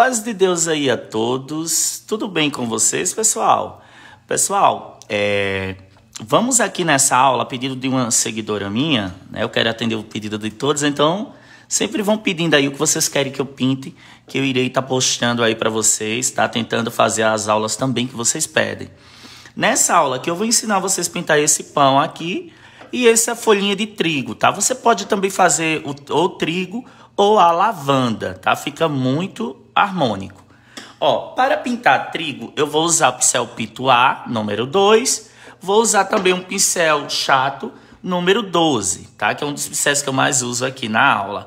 Paz de Deus aí a todos. Tudo bem com vocês, pessoal? Pessoal, é, vamos aqui nessa aula, a pedido de uma seguidora minha, né? Eu quero atender o pedido de todos, então sempre vão pedindo aí o que vocês querem que eu pinte, que eu irei estar tá postando aí para vocês, tá? Tentando fazer as aulas também que vocês pedem. Nessa aula que eu vou ensinar vocês a pintar esse pão aqui e essa folhinha de trigo, tá? Você pode também fazer o, ou trigo ou a lavanda, tá? Fica muito harmônico. Ó, para pintar trigo, eu vou usar o pincel pito A, número 2. Vou usar também um pincel chato, número 12, tá? Que é um dos pincéis que eu mais uso aqui na aula.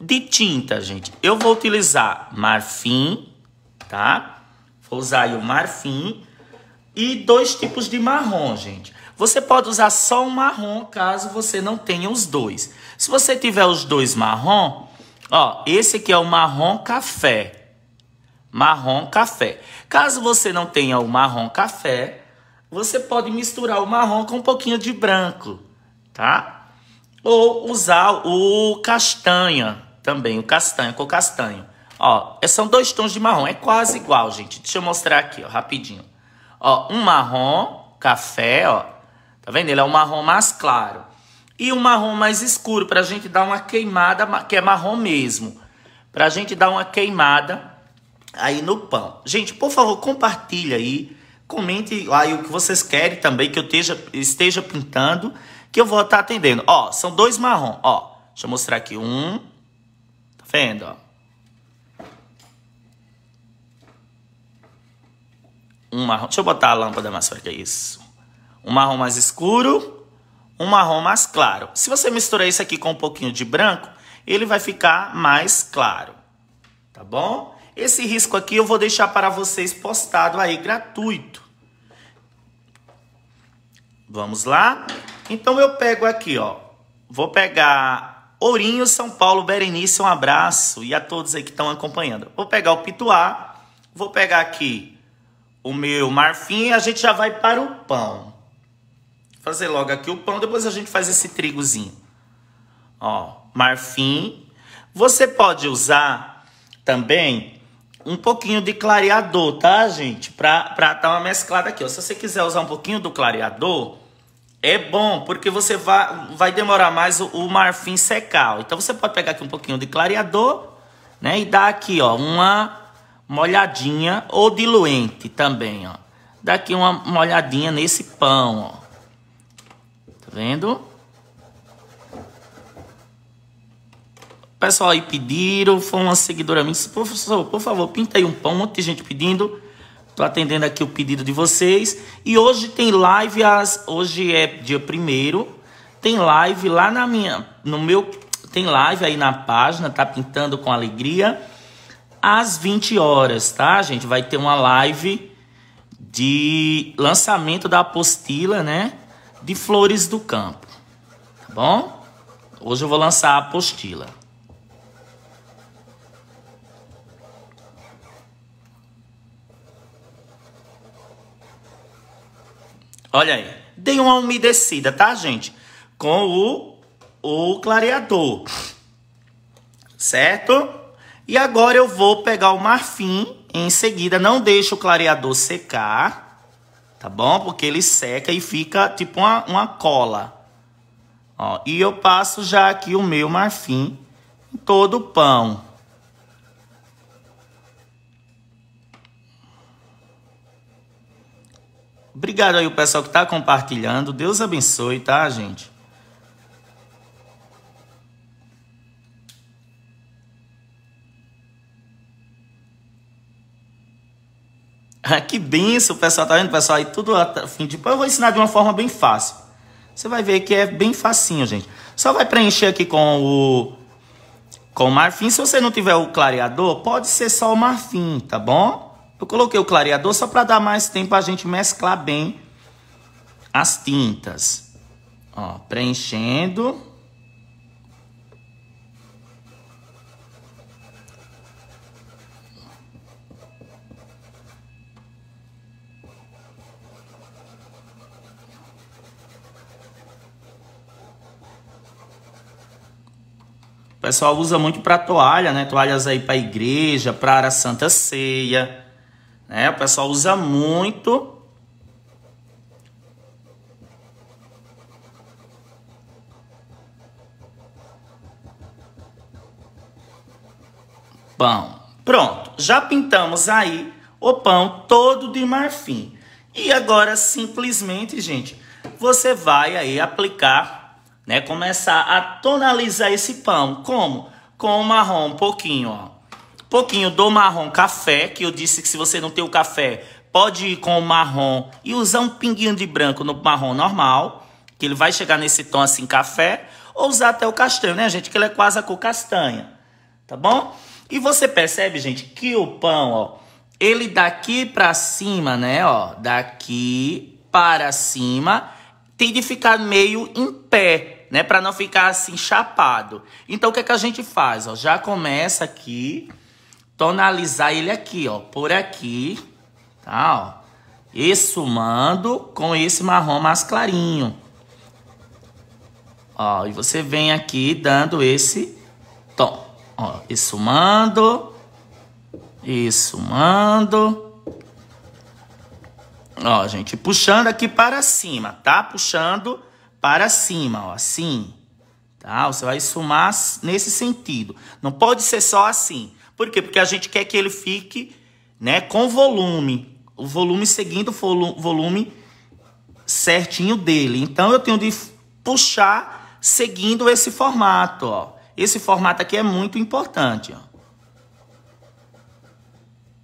De tinta, gente, eu vou utilizar marfim, tá? Vou usar o marfim e dois tipos de marrom, gente. Você pode usar só um marrom caso você não tenha os dois. Se você tiver os dois marrom, Ó, esse aqui é o marrom café. Marrom café. Caso você não tenha o marrom café, você pode misturar o marrom com um pouquinho de branco, tá? Ou usar o castanha também, o castanho com castanho. Ó, é, são dois tons de marrom, é quase igual, gente. Deixa eu mostrar aqui, ó, rapidinho. Ó, um marrom café, ó. Tá vendo? Ele é um marrom mais claro. E o marrom mais escuro, para a gente dar uma queimada, que é marrom mesmo. Para a gente dar uma queimada aí no pão. Gente, por favor, compartilha aí. Comente aí o que vocês querem também, que eu esteja, esteja pintando, que eu vou estar tá atendendo. Ó, são dois marrom, ó. Deixa eu mostrar aqui um. Tá vendo, ó? Um marrom. Deixa eu botar a lâmpada mais para que é isso. Um marrom mais escuro um marrom mais claro. Se você misturar isso aqui com um pouquinho de branco, ele vai ficar mais claro, tá bom? Esse risco aqui eu vou deixar para vocês postado aí, gratuito. Vamos lá? Então eu pego aqui, ó. Vou pegar Ourinho, São Paulo, Berenice, um abraço. E a todos aí que estão acompanhando. Vou pegar o Pituá. Vou pegar aqui o meu marfim e a gente já vai para o pão fazer logo aqui o pão, depois a gente faz esse trigozinho. Ó, marfim. Você pode usar também um pouquinho de clareador, tá, gente? Pra, pra dar uma mesclada aqui, ó. Se você quiser usar um pouquinho do clareador, é bom, porque você vai, vai demorar mais o, o marfim secar. Ó. Então você pode pegar aqui um pouquinho de clareador, né? E dar aqui, ó, uma molhadinha ou diluente também, ó. Dá aqui uma molhadinha nesse pão, ó vendo? O pessoal aí pediram, foi uma seguidora minha disse, professor, por favor, pinta aí um pão, um monte de gente pedindo. Tô atendendo aqui o pedido de vocês. E hoje tem live, às, hoje é dia primeiro tem live lá na minha, no meu, tem live aí na página, tá pintando com alegria às 20 horas, tá, gente? Vai ter uma live de lançamento da apostila, né? de Flores do Campo, tá bom? Hoje eu vou lançar a apostila. Olha aí. Dei uma umedecida, tá, gente? Com o, o clareador. Certo? E agora eu vou pegar o marfim em seguida. Não deixa o clareador secar tá bom? Porque ele seca e fica tipo uma, uma cola. Ó, e eu passo já aqui o meu marfim em todo o pão. Obrigado aí o pessoal que tá compartilhando. Deus abençoe, tá, gente? Ah, que benção, pessoal. Tá vendo, pessoal? Aí tudo ah, tá, fim de. Eu vou ensinar de uma forma bem fácil. Você vai ver que é bem facinho, gente. Só vai preencher aqui com o com o marfim. Se você não tiver o clareador, pode ser só o marfim, tá bom? Eu coloquei o clareador só para dar mais tempo a gente mesclar bem as tintas. Ó, preenchendo. pessoal usa muito para toalha, né? Toalhas aí para igreja, para a Santa Ceia, né? O pessoal usa muito. Pão. Pronto, já pintamos aí o pão todo de marfim. E agora simplesmente, gente, você vai aí aplicar né? Começar a tonalizar esse pão. Como? Com o marrom, um pouquinho, ó. Pouquinho do marrom café, que eu disse que se você não tem o café, pode ir com o marrom e usar um pinguinho de branco no marrom normal, que ele vai chegar nesse tom assim café, ou usar até o castanho, né, gente? Que ele é quase a cor castanha, tá bom? E você percebe, gente, que o pão, ó, ele daqui para cima, né, ó, daqui para cima, tem de ficar meio em pé né? Para não ficar assim chapado. Então o que, é que a gente faz? Ó? Já começa aqui, tonalizar ele aqui, ó, por aqui, tá? Ó, e sumando com esse marrom mais clarinho. Ó, e você vem aqui dando esse tom, ó, e sumando, sumando. Ó, gente, puxando aqui para cima, tá? Puxando para cima, ó, assim. Tá? Você vai sumar nesse sentido. Não pode ser só assim. Por quê? Porque a gente quer que ele fique né, com volume. O volume seguindo o volume certinho dele. Então, eu tenho de puxar seguindo esse formato. Ó. Esse formato aqui é muito importante. Ó.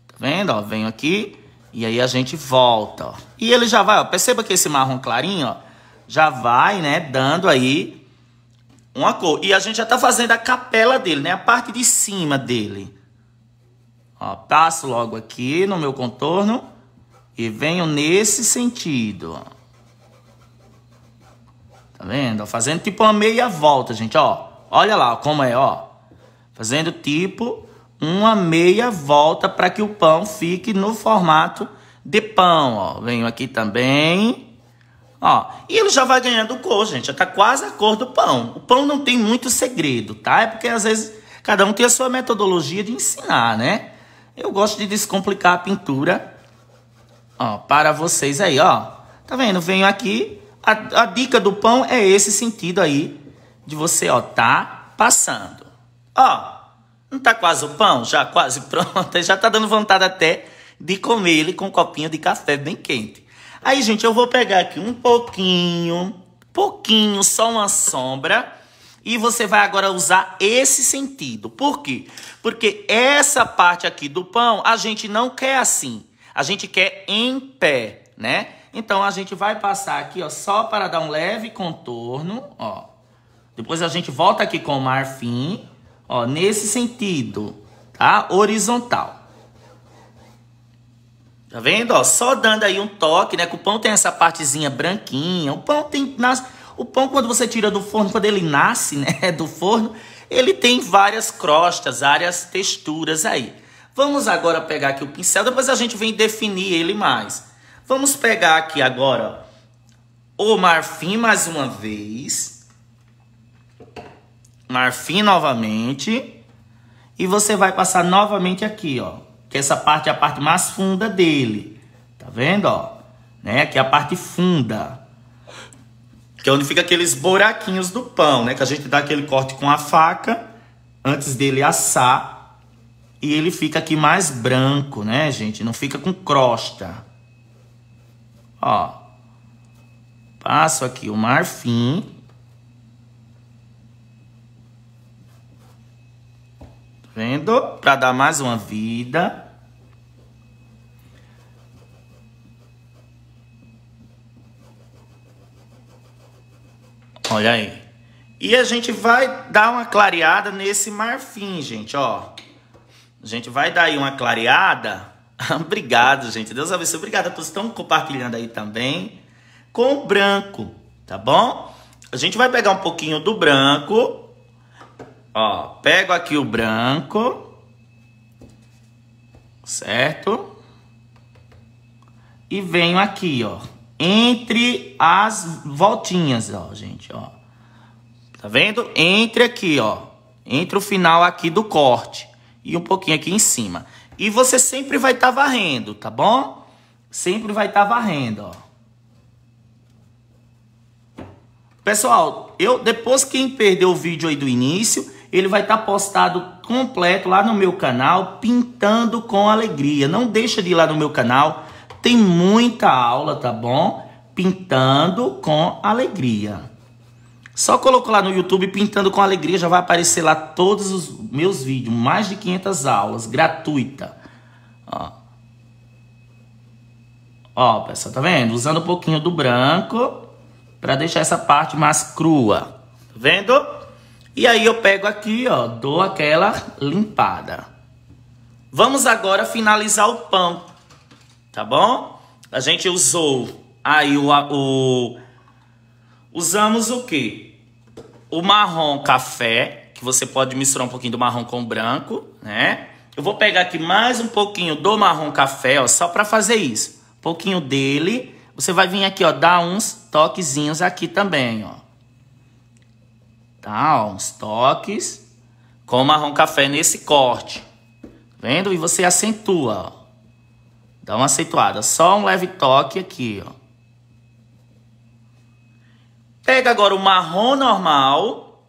Tá vendo? Ó, venho aqui e aí a gente volta. Ó. E ele já vai. Ó. Perceba que esse marrom clarinho... Ó, já vai, né, dando aí uma cor. E a gente já tá fazendo a capela dele, né, a parte de cima dele. Ó, passo logo aqui no meu contorno e venho nesse sentido, ó. Tá vendo? Fazendo tipo uma meia volta, gente, ó. Olha lá como é, ó. Fazendo tipo uma meia volta para que o pão fique no formato de pão, ó. Venho aqui também Ó, e ele já vai ganhando cor, gente. Já tá quase a cor do pão. O pão não tem muito segredo, tá? É porque às vezes cada um tem a sua metodologia de ensinar, né? Eu gosto de descomplicar a pintura, ó, para vocês aí, ó. Tá vendo? Venho aqui. A, a dica do pão é esse sentido aí de você, ó, tá passando. Ó, não tá quase o pão? Já quase pronto. Já tá dando vontade até de comer ele com um copinho de café bem quente. Aí, gente, eu vou pegar aqui um pouquinho, pouquinho, só uma sombra. E você vai agora usar esse sentido. Por quê? Porque essa parte aqui do pão, a gente não quer assim. A gente quer em pé, né? Então, a gente vai passar aqui, ó, só para dar um leve contorno, ó. Depois a gente volta aqui com o marfim, ó, nesse sentido, tá? Horizontal. Tá vendo? Ó, só dando aí um toque, né? Que o pão tem essa partezinha branquinha. O pão tem. Nas... O pão, quando você tira do forno, quando ele nasce, né? Do forno, ele tem várias crostas, várias texturas aí. Vamos agora pegar aqui o pincel, depois a gente vem definir ele mais. Vamos pegar aqui agora ó, o marfim mais uma vez. Marfim novamente. E você vai passar novamente aqui, ó que essa parte é a parte mais funda dele. Tá vendo, ó? Né? Aqui é a parte funda. Que é onde fica aqueles buraquinhos do pão, né? Que a gente dá aquele corte com a faca antes dele assar. E ele fica aqui mais branco, né, gente? Não fica com crosta. Ó. Passo aqui o marfim. Tá vendo? Pra dar mais uma vida. Olha aí. E a gente vai dar uma clareada nesse marfim, gente, ó. A gente vai dar aí uma clareada. Obrigado, gente. Deus abençoe. Obrigado por estão compartilhando aí também. Com o branco, tá bom? A gente vai pegar um pouquinho do branco. Ó, pego aqui o branco. Certo? E venho aqui, ó entre as voltinhas, ó, gente, ó. Tá vendo? Entre aqui, ó. Entre o final aqui do corte e um pouquinho aqui em cima. E você sempre vai estar tá varrendo, tá bom? Sempre vai estar tá varrendo, ó. Pessoal, eu depois quem perdeu o vídeo aí do início, ele vai estar tá postado completo lá no meu canal, pintando com alegria. Não deixa de ir lá no meu canal tem muita aula, tá bom? Pintando com alegria. Só colocou lá no YouTube Pintando com Alegria, já vai aparecer lá todos os meus vídeos, mais de 500 aulas, gratuita. Ó, Ó pessoal, tá vendo? Usando um pouquinho do branco para deixar essa parte mais crua. Tá vendo? E aí eu pego aqui, ó, dou aquela limpada. Vamos agora finalizar o pão tá bom? A gente usou aí o, o usamos o que? O marrom café, que você pode misturar um pouquinho do marrom com branco, né? Eu vou pegar aqui mais um pouquinho do marrom café, ó, só para fazer isso. Um pouquinho dele. Você vai vir aqui, ó, dar uns toquezinhos aqui também, ó. Tá, ó, uns toques com marrom café nesse corte. Tá vendo? E você acentua, ó. Dá uma aceituada, Só um leve toque aqui, ó. Pega agora o marrom normal.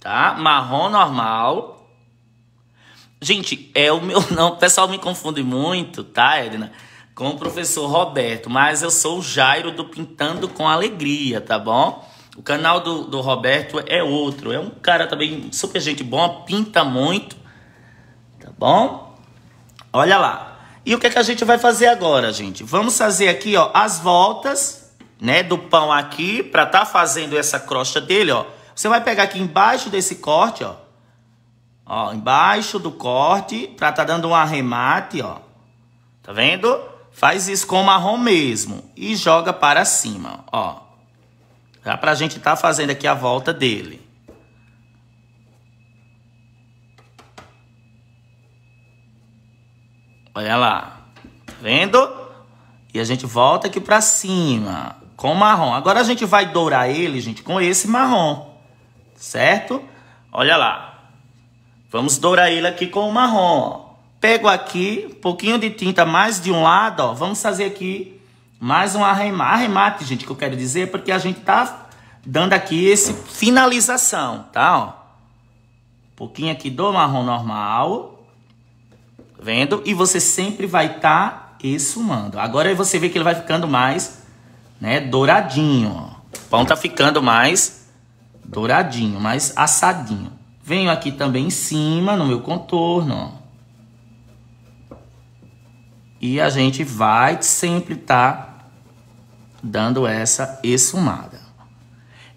Tá? Marrom normal. Gente, é o meu... Não, o pessoal me confunde muito, tá, Edna? Com o professor Roberto. Mas eu sou o Jairo do Pintando com Alegria, tá bom? O canal do, do Roberto é outro. É um cara também super gente boa, pinta muito. Tá bom? Olha lá. E o que, é que a gente vai fazer agora, gente? Vamos fazer aqui, ó, as voltas, né, do pão aqui, para tá fazendo essa crosta dele, ó. Você vai pegar aqui embaixo desse corte, ó. Ó, embaixo do corte, para tá dando um arremate, ó. Tá vendo? Faz isso com marrom mesmo e joga para cima, ó. Já pra gente tá fazendo aqui a volta dele. Olha lá. Tá vendo? E a gente volta aqui pra cima. Com o marrom. Agora a gente vai dourar ele, gente, com esse marrom. Certo? Olha lá. Vamos dourar ele aqui com o marrom. Pego aqui, um pouquinho de tinta mais de um lado, ó. Vamos fazer aqui mais um arremate, arremate, gente, que eu quero dizer, porque a gente tá dando aqui esse finalização, tá? Ó. Um pouquinho aqui do marrom normal. Vendo? E você sempre vai estar tá esfumando. Agora você vê que ele vai ficando mais né, douradinho. O pão tá ficando mais douradinho, mais assadinho. Venho aqui também em cima, no meu contorno. E a gente vai sempre estar tá dando essa esfumada.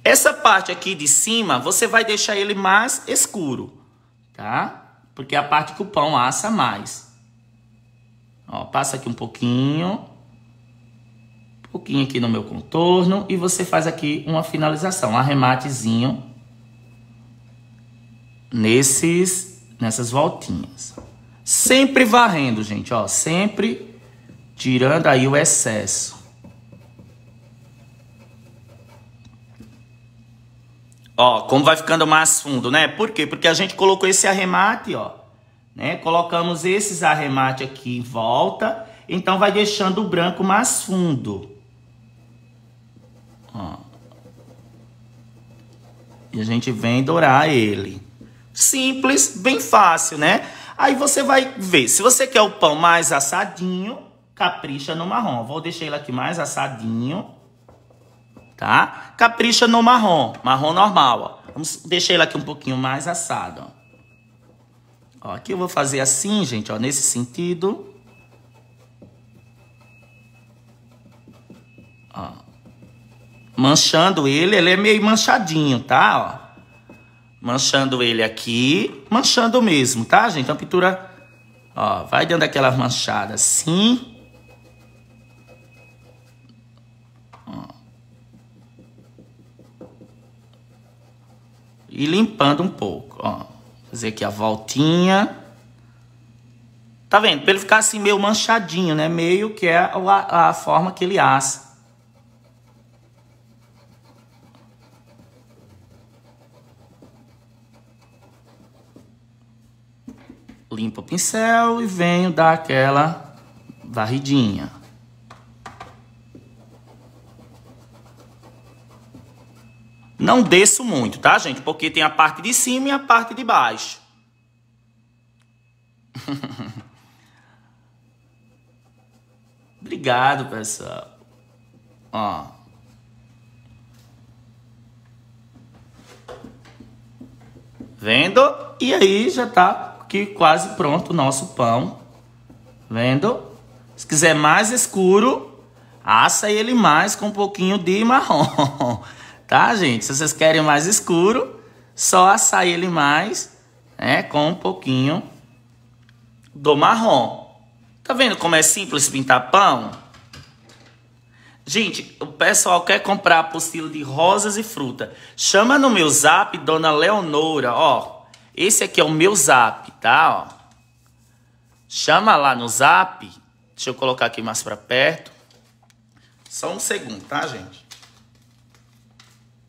Essa parte aqui de cima, você vai deixar ele mais escuro, tá? porque é a parte que o pão assa mais. Ó, passa aqui um pouquinho, um pouquinho aqui no meu contorno e você faz aqui uma finalização, um arrematezinho nesses, nessas voltinhas. Sempre varrendo, gente, ó, sempre tirando aí o excesso. Ó, como vai ficando mais fundo, né? Por quê? Porque a gente colocou esse arremate, ó. Né? Colocamos esses arremate aqui em volta. Então, vai deixando o branco mais fundo. Ó. E a gente vem dourar ele. Simples, bem fácil, né? Aí você vai ver. Se você quer o pão mais assadinho, capricha no marrom. Vou deixar ele aqui mais assadinho tá? Capricha no marrom, marrom normal, ó. Vamos deixar ele aqui um pouquinho mais assado, ó. Ó, aqui eu vou fazer assim, gente, ó, nesse sentido. Ó. Manchando ele, ele é meio manchadinho, tá? Ó. Manchando ele aqui, manchando mesmo, tá, gente? Então, a pintura, ó, vai dando aquela manchada assim. e limpando um pouco, ó. Fazer aqui a voltinha. Tá vendo? Pra ele ficar assim meio manchadinho, né? Meio que é a, a forma que ele assa. Limpo o pincel e venho dar aquela varridinha. Não desço muito, tá, gente? Porque tem a parte de cima e a parte de baixo. Obrigado, pessoal. Ó. Vendo? E aí já tá aqui quase pronto o nosso pão. Vendo? Se quiser mais escuro, assa ele mais com um pouquinho de marrom. tá, gente? Se vocês querem mais escuro, só assar ele mais, né? Com um pouquinho do marrom. Tá vendo como é simples pintar pão? Gente, o pessoal quer comprar apostila de rosas e fruta. Chama no meu zap, Dona Leonora, ó. Esse aqui é o meu zap, tá, ó. Chama lá no zap. Deixa eu colocar aqui mais para perto. Só um segundo, tá, gente?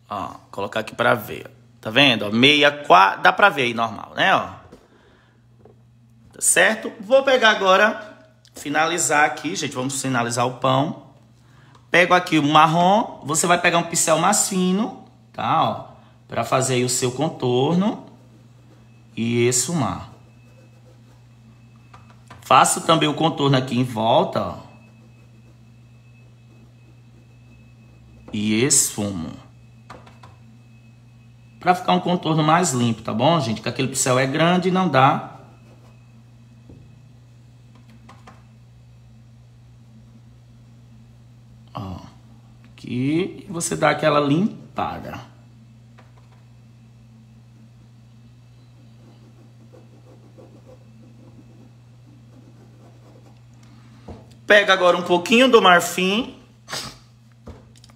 Ó, colocar aqui para ver. Tá vendo? Ó, meia quadra, dá para ver aí normal, né? Ó. Tá certo? Vou pegar agora, finalizar aqui, gente. Vamos finalizar o pão. Pego aqui o marrom. Você vai pegar um pincel mais fino, tá? Ó, para fazer aí o seu contorno e esfumar. Faço também o contorno aqui em volta, ó. E esfumo para ficar um contorno mais limpo, tá bom, gente? Que aquele pincel é grande e não dá Ó, aqui você dá aquela limpada. Pega agora um pouquinho do marfim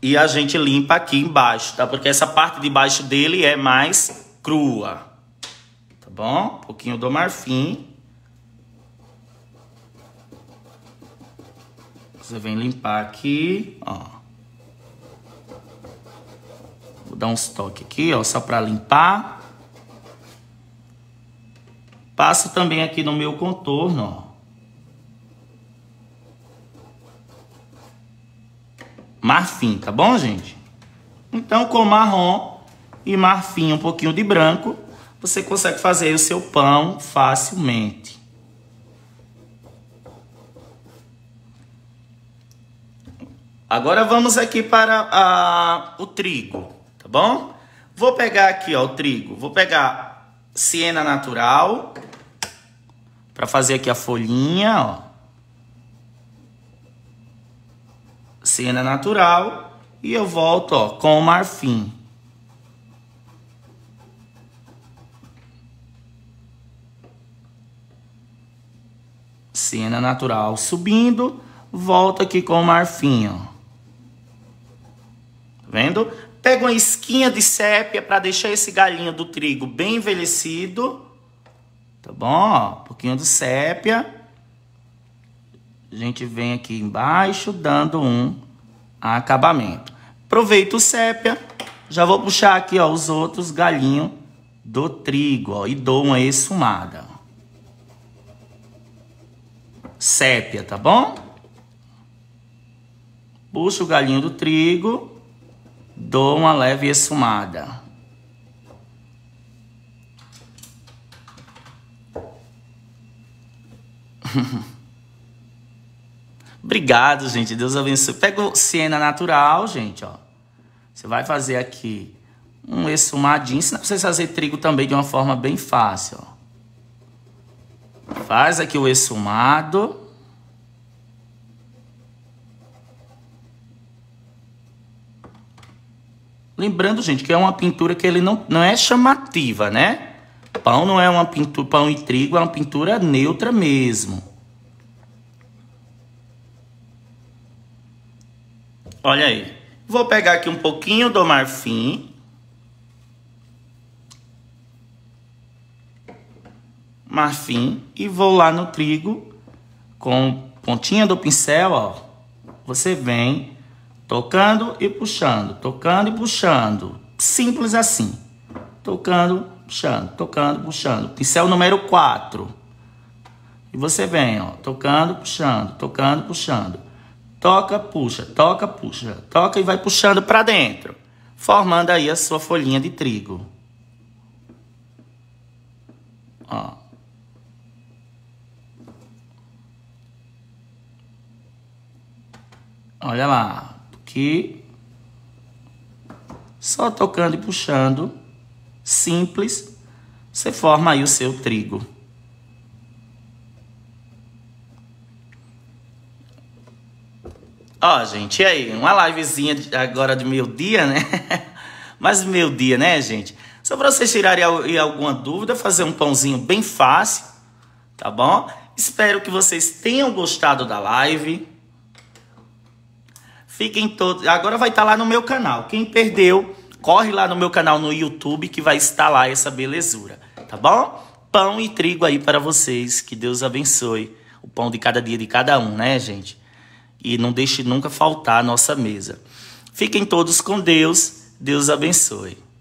e a gente limpa aqui embaixo, tá? Porque essa parte de baixo dele é mais crua. Tá bom? Um pouquinho do marfim. Você vem limpar aqui, ó. Vou dar uns toques aqui, ó, só para limpar. Passo também aqui no meu contorno, ó. marfim, tá bom, gente? Então, com marrom e marfim, um pouquinho de branco, você consegue fazer o seu pão facilmente. Agora vamos aqui para a, o trigo, tá bom? Vou pegar aqui, ó, o trigo. Vou pegar siena natural para fazer aqui a folhinha, ó. cena natural e eu volto ó, com o marfim. Cena natural subindo, volta aqui com o marfim, ó. Tá vendo? Pega uma esquinha de sépia para deixar esse galinho do trigo bem envelhecido. Tá bom? Um pouquinho de sépia. A gente vem aqui embaixo dando um acabamento. Aproveito o sépia, já vou puxar aqui ó, os outros galinhos do trigo ó, e dou uma esfumada. Sépia, tá bom? Puxo o galinho do trigo, dou uma leve esfumada. Obrigado, gente. Deus abençoe. Pega o Siena Natural, gente, ó. Você vai fazer aqui um exumadinho. Ensina pra fazer trigo também de uma forma bem fácil, ó. Faz aqui o exumado. Lembrando, gente, que é uma pintura que ele não, não é chamativa, né? Pão não é uma pintura, pão e trigo é uma pintura neutra mesmo. Olha aí. Vou pegar aqui um pouquinho do marfim. Marfim. E vou lá no trigo com pontinha do pincel, ó. Você vem tocando e puxando, tocando e puxando. Simples assim. Tocando, puxando, tocando, puxando. Pincel número 4. E você vem, ó, tocando, puxando, tocando, puxando Toca, puxa, toca, puxa, toca e vai puxando para dentro, formando aí a sua folhinha de trigo. Ó. Olha lá, aqui. só tocando e puxando, simples, você forma aí o seu trigo. Ó, gente, e aí? Uma livezinha agora de meio-dia, né? Mas meio-dia, né, gente? Só para vocês tirarem alguma dúvida, fazer um pãozinho bem fácil, tá bom? Espero que vocês tenham gostado da live. Fiquem todos. Agora vai estar tá lá no meu canal. Quem perdeu, corre lá no meu canal no YouTube que vai estar lá essa belezura, tá bom? Pão e trigo aí para vocês. Que Deus abençoe o pão de cada dia de cada um, né, gente? e não deixe nunca faltar a nossa mesa. Fiquem todos com Deus. Deus abençoe.